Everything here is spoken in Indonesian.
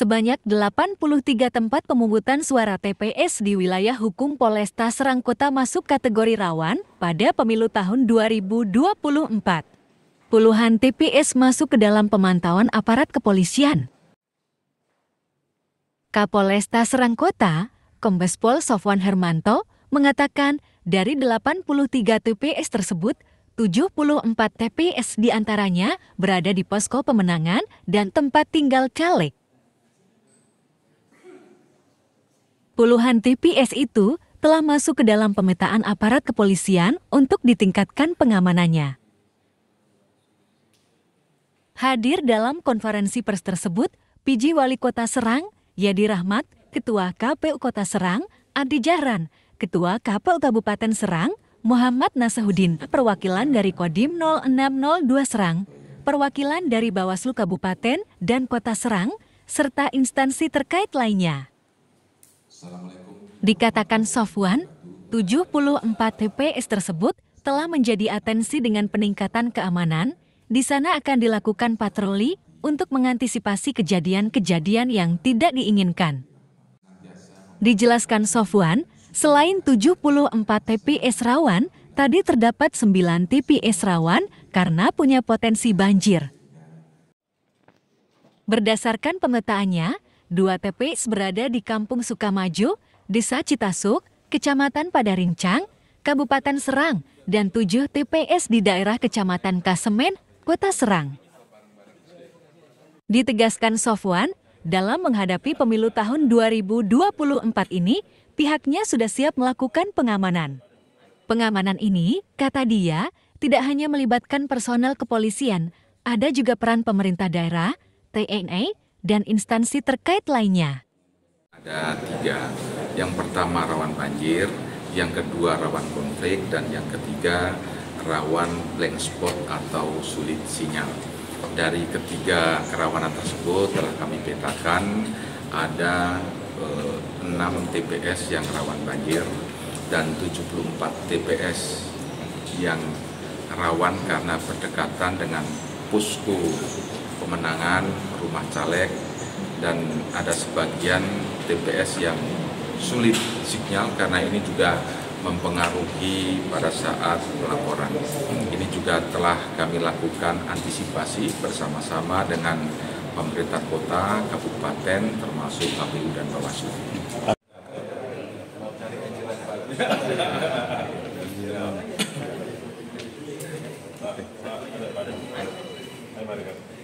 sebanyak 83 tempat pemungutan suara TPS di wilayah hukum Polresta Serang Kota masuk kategori rawan pada pemilu tahun 2024. Puluhan TPS masuk ke dalam pemantauan aparat kepolisian. Kapolresta Serang Kota, Kombes Pol Sofwan Hermanto, mengatakan dari 83 TPS tersebut, 74 TPS diantaranya berada di posko pemenangan dan tempat tinggal caleg. Puluhan TPS itu telah masuk ke dalam pemetaan aparat kepolisian untuk ditingkatkan pengamanannya. Hadir dalam konferensi pers tersebut, PJ Wali Kota Serang, Yadi Rahmat, Ketua KPU Kota Serang, Adi Jahran, Ketua KPU Kabupaten Serang, Muhammad Nasahuddin, perwakilan dari Kodim 0602 Serang, perwakilan dari Bawaslu Kabupaten dan Kota Serang, serta instansi terkait lainnya. Dikatakan Sofwan, 74 TPS tersebut telah menjadi atensi dengan peningkatan keamanan, di sana akan dilakukan patroli untuk mengantisipasi kejadian-kejadian yang tidak diinginkan. Dijelaskan Sofwan, selain 74 TPS rawan, tadi terdapat 9 TPS rawan karena punya potensi banjir. Berdasarkan pemetaannya, Dua TPS berada di Kampung Sukamaju, Desa Citasuk, Kecamatan Padarincang, Kabupaten Serang, dan tujuh TPS di daerah Kecamatan Kasemen, Kota Serang. Ditegaskan Sofwan, dalam menghadapi pemilu tahun 2024 ini, pihaknya sudah siap melakukan pengamanan. Pengamanan ini, kata dia, tidak hanya melibatkan personel kepolisian, ada juga peran pemerintah daerah, TNI, dan instansi terkait lainnya. Ada tiga, yang pertama rawan banjir, yang kedua rawan konflik, dan yang ketiga rawan blank spot atau sulit sinyal. Dari ketiga kerawanan tersebut telah kami petakan ada eh, 6 TPS yang rawan banjir dan 74 TPS yang rawan karena berdekatan dengan pusku pemenangan rumah caleg dan ada sebagian TPS yang sulit sinyal karena ini juga mempengaruhi pada saat pelaporan. Ini juga telah kami lakukan antisipasi bersama-sama dengan pemerintah kota, kabupaten, termasuk KPU dan Bawaslu. Thank you.